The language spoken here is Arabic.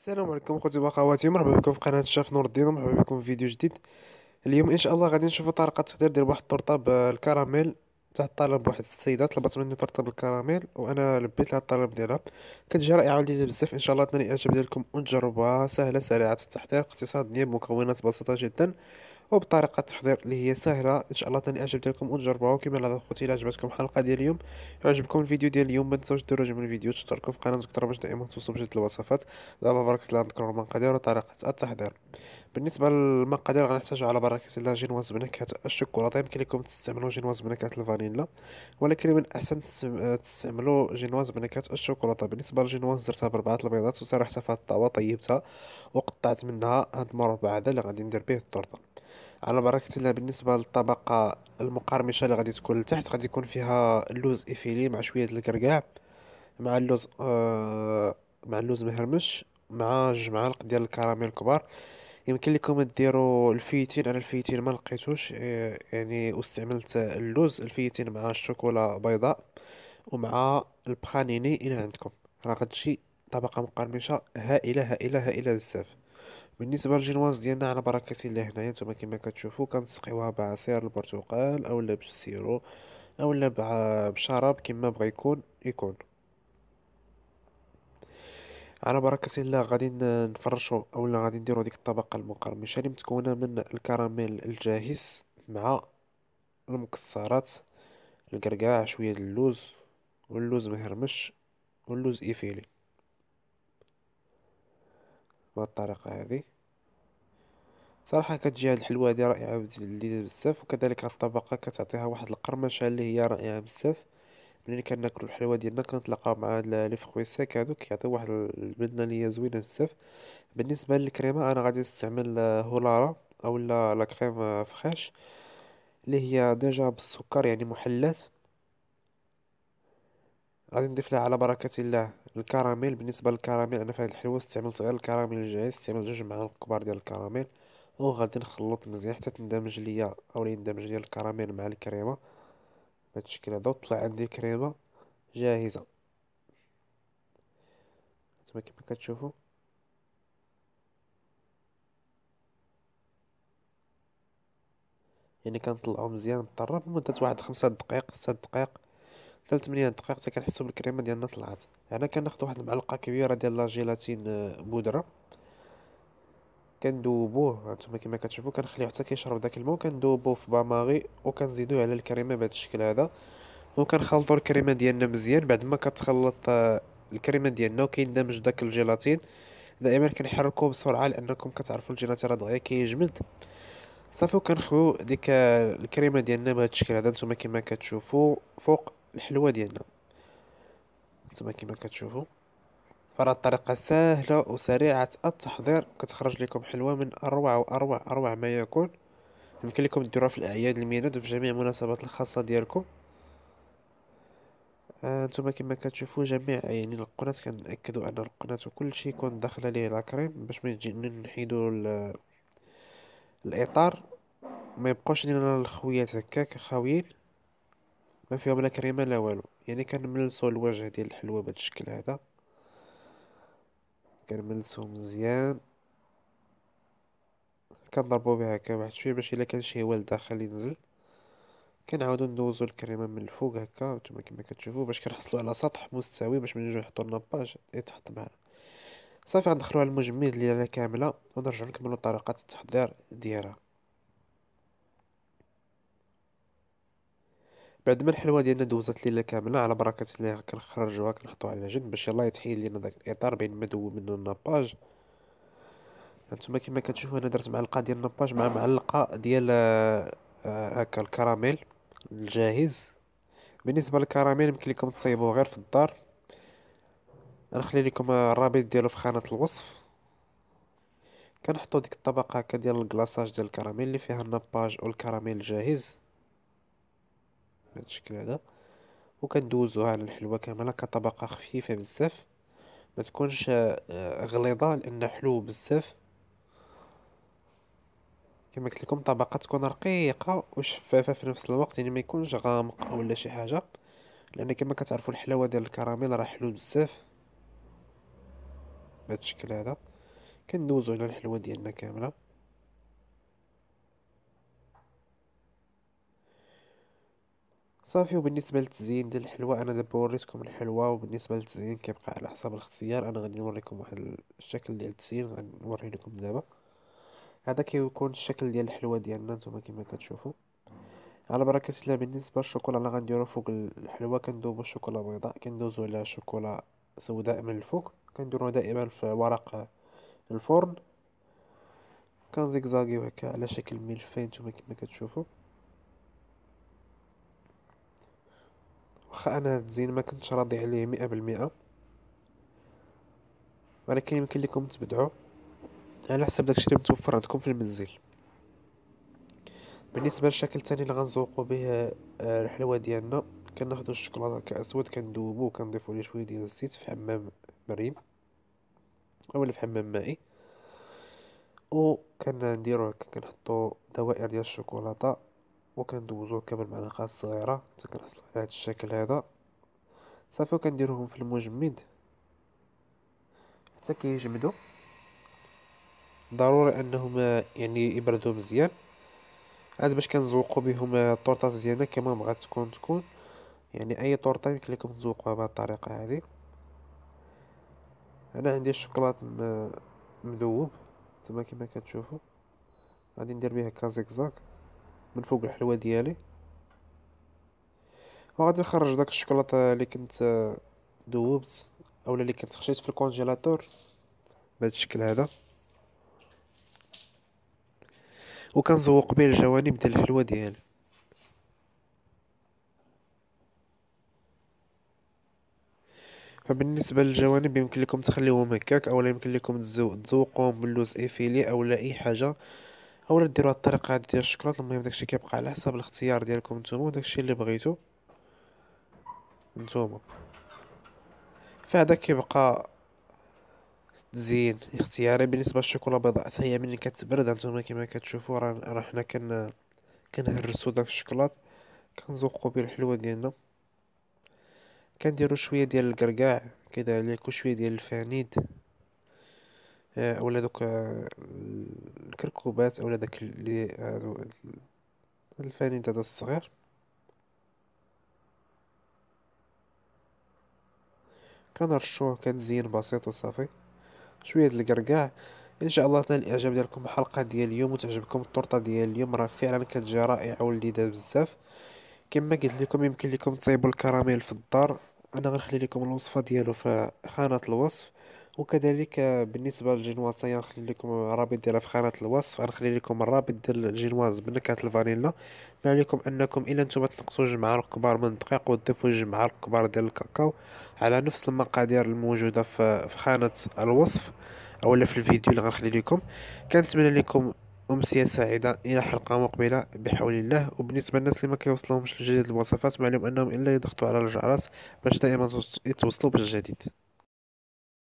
السلام عليكم خوتي واخواتي مرحبا بكم في قناه شاف نور الدين ومرحبا بكم في فيديو جديد اليوم ان شاء الله غادي نشوفوا طريقه التحضير ديال واحد التورته بالكراميل تاع الطلب واحد السيده طلبت مني طرطه بالكراميل وانا لبيت لها الطلب ديالها كتجي رائعه ولذيذه بزاف ان شاء الله تنال الاعجاب ديالكم ونجربوها سهله سريعه التحضير اقتصاديه بمكونات بسيطه جدا وبطريقه تحضير اللي هي سهله ان شاء الله تاني اعجبت لكم ونجربوها وكما لا خوتي الا عجبتكم الحلقه ديال اليوم يعجبكم الفيديو ديال اليوم ما تنسوش ديروا من الفيديو تشتركوا في قناه اكثر باش دائما توصلوا بجد الوصفات دابا بركه الله نذكروا المقادير وطريقه التحضير بالنسبه للمقادير غنحتاجوا على بركه الله جينواز بنكهه الشوكولاته يمكن لكم تستعملوا جينواز بنكهه الفانيلا ولكن من الاحسن تستعملوا جينواز بنكهه الشوكولاته بالنسبه للجينواز درتها بربعه البيضات وسرحتها في الطاوه طيبتها وقطعت منها هاد المربع هذا اللي غادي ندير به التورته على بركة الله بالنسبة للطبقة المقرمشة اللي غادي تكون لتحت غادي يكون فيها اللوز إفيلي مع شوية الكركاع مع اللوز آه مع اللوز مهرمش مع جوج معالق ديال الكراميل الكبار يمكن لكم ديروا الفيتين انا الفيتين ما لقيتوش آه، يعني واستعملت اللوز الفيتين مع الشوكولا بيضاء ومع البخانيني الى عندكم راه غتجي طبقه مقرمشه هائله هائله هائله بزاف بالنسبه للجينواز ديالنا على بركه الله هنايا نتوما كما كتشوفوا كنسقيوها بعصير البرتقال اولا بالسيرو اولا بشراب كما بغى يكون يكون على بركة الله غادي نفرشو اولا غادي نديرو ديك الطبقة المقرمشة اللي متكونة من الكراميل الجاهز مع المكسرات القرقاع شوية اللوز واللوز مهرمش واللوز ايفيلي الطريقة هذه صراحه كتجي هاد الحلوه هذه رائعه لذيذه بزاف وكذلك هاد الطبقه كتعطيها واحد القرمشه اللي هي رائعه بزاف ملي كناكلو الحلوه ديالنا كنتلاقاو مع لي فخوي ساك هادو كيعطيو واحد البنه اللي هي زوينه بزاف بالنسبه للكريمه انا غادي نستعمل هولارا او لا كريم فخاش اللي هي ديجا بالسكر يعني محلات غادي نضيف لها على بركه الله الكراميل بالنسبه للكراميل انا في هاد الحلوه استعملت غير الكراميل الجاهز استعملت جوج معالق كبار ديال الكراميل وغادي نخلط مزيان حتى تندمج ليا او يندمج ليا الكراميل مع الكريمه بهذا الشكل هذا وطلع عندي كريمه جاهزه كما كما كتشوفوا يعني كنطلعو مزيان بالطراب لمده واحد خمسة دقائق ستة دقائق حتى لثمانية دقائق حتى كنحسو بالكريمه ديالنا طلعت هنا يعني واحد المعلقه كبيره ديال لا جيلاتين بودره كندوبوه هانتوما كما كتشوفوا كنخليو حتى كيشرب داك الماء كندوبوه في باماغي وكنزيدوه على الكريمه بهذا الشكل هذا وكنخلطوا الكريمه ديالنا مزيان بعد ما كتخلط آه، الكريمه ديالنا وكيندمج داك الجيلاتين دائما كنحركو بسرعه لانكم كتعرفوا الجيلاتين راه دغيا كيجمد صافي وكنخويو ديك آه، الكريمه ديالنا بهذا الشكل هذا نتوما كما كتشوفوا فوق الحلوه ديالنا نتوما كما كتشوفوا برا طريقة سهلة وسريعة التحضير كتخرج لكم حلوة من أروع وأروع أروع ما يكون يمكن لكم ديروها في الأعياد الميلاد وفي جميع المناسبات الخاصة ديالكم انتما آه كما كتشوفوا جميع يعني القناة كنأكدوا أن القناة وكل شيء يكون داخل ليه لاكريم باش ما نجي نحيدو الإطار ما يبقوش لنا الخويات هكاك خاويين ما فيهم لا كريمه لا والو يعني كنملصوا الوجه ديال الحلوه بهذا الشكل هذا كنملسو مزيان كنضربو بها هكا واحد شويه باش الا كان شي والد داخل ينزل كنعاودو ندوزو الكريمه من الفوق هكا نتوما كما كتشوفو باش كنحصلو على سطح مستوي باش ملي نجيو نحطو الناباج يتحط معنا صافي غندخلوها المجمد ليله كامله ونرجع نكملو طريقه التحضير ديالها بعد ما الحلوه ديالنا دوزت ليله كامله على بركه الله كنخرجوها كنحطوها على جنب باش يلاه يتحيد لينا داك الاطار بين ما دوب منه الناباج هانتوما كما كتشوفوا انا درت معلقه ديال الناباج مع معلقه ديال آه، آه، هكا الكراميل الجاهز بالنسبه للكراميل يمكن لكم تصايبوه غير في الدار غنخلي لكم الرابط ديالو في خانه الوصف كنحطو ديك الطبقه هكا ديال الكلاصاج ديال الكراميل اللي فيها الناباج والكراميل الجاهز بهذا الشكل هذا وكندوزوها على الحلوه كامله كطبقه خفيفه بزاف ما تكونش آه، غليظه لان حلو بزاف كما قلت لكم طبقه تكون رقيقه وشفافه في نفس الوقت يعني ما يكونش غامق لا شي حاجه لان كما كتعرفوا الحلاوه ديال الكراميل راه حلو بزاف بهذا الشكل هذا كندوزو على الحلوه ديالنا كامله صافي وبالنسبه للتزيين ديال الحلوى انا دابا وريتكم الحلوى وبالنسبه للتزيين كيبقى على حساب الاختيار انا غادي نوريكم واحد الشكل ديال التزيين غنوريه لكم دابا هذا كيكون الشكل ديال الحلوى ديالنا نتوما كما كتشوفوا على بركه الله بالنسبه للشوكولا اللي غنديرو فوق الحلوى كندوبو الشوكولا بيضاء كندوزو على شوكولا سوداء من الفوق كنديرو دائما في ورق الفرن كنزيكزاكيو هكا على شكل ملفين نتوما كما كتشوفوا واخا انا هاد الزين ما كنتش راضي عليه مئة بالمئة ولكن يمكن لكم تبدعو على حسب داكشي اللي متوفر عندكم في المنزل بالنسبه للشكل الثاني اللي غنزوقو به آه، الحلوى ديالنا كناخدو الشوكولاته كاسود كندوبو كنضيفو ليه شويه ديال الزيت في حمام مريم او في حمام مائي وكنديرو هكا كنحطو دوائر ديال الشوكولاته وكندوزوه كامل معلقات صغيره حتى كنحصل على هذا الشكل هذا صافي وكنديروهم في المجمد حتى كيجمدوا ضروري انهم يعني يبردوا مزيان عاد باش كنزوقوا بهم الطورطات ديالنا كما بغات تكون تكون يعني اي طورطه يمكن لكم تزوقوها بهذه الطريقه هذه انا عندي الشوكولات مذوب تما كما كتشوفوا غادي ندير بيه هكا زيكزاك من فوق الحلوى ديالي وغادي نخرج داك الشوكولاته اللي كنت آه، دوبت اولا اللي كنت خشيت في الكونجيلاتور بهذا الشكل هذا وكنزوق به الجوانب ديال الحلوى ديالي فبالنسبه للجوانب يمكن لكم تخليوهم هكاك او يمكن لكم تزوقوهم باللوز ايفيلي لا اي حاجه اولا ديروا الطريقه هذه ديال الشكلاط المهم داكشي كيبقى على حسب الاختيار ديالكم نتوما وداكشي اللي بغيتو نتوما فهذا كيبقى زين اختياري بالنسبه للشوكولا بيضاء حتى هي ملي كتبرد نتوما كما كتشوفوا راه راه حنا كن كنهرسوا داك الشوكولاط كنزوقوا به الحلوه ديالنا كنديروا شويه ديال الكركاع كذلك وشويه ديال الفانيد آه، دوك آه، الكركوبات داك اللي آه، الفاني تاع الصغير كنرشوه كنزين بسيط وصافي شوية القرقاع ان شاء الله تنال الاعجاب ديالكم الحلقه ديال اليوم وتعجبكم الطرطه ديال اليوم راه فعلا كتجي رائعه ولذيذه بزاف كما قلت لكم يمكن لكم تصايبوا الكراميل في الدار انا غنخلي لكم الوصفه ديالو في خانه الوصف وكذلك بالنسبه للجينواز نخلي لكم رابط ديالها في خانه الوصف غنخلي لكم الرابط ديال الجينواز بنكهه الفانيلا ما عليكم انكم الا نتوما تنقصوا جوج معالق كبار من الدقيق وتضيفوا جوج معالق كبار ديال الكاكاو على نفس المقادير الموجوده في خانه الوصف اولا في الفيديو اللي غنخلي لكم كنتمنى لكم أمسية سعيدة إلى حلقة مقبلة بحول الله وبالنسبة للناس اللي ما كيوصلهمش الجديد الوصفات معلوم أنهم إلا يضغطوا على الجرس باش دائما يتوصلوا بالجديد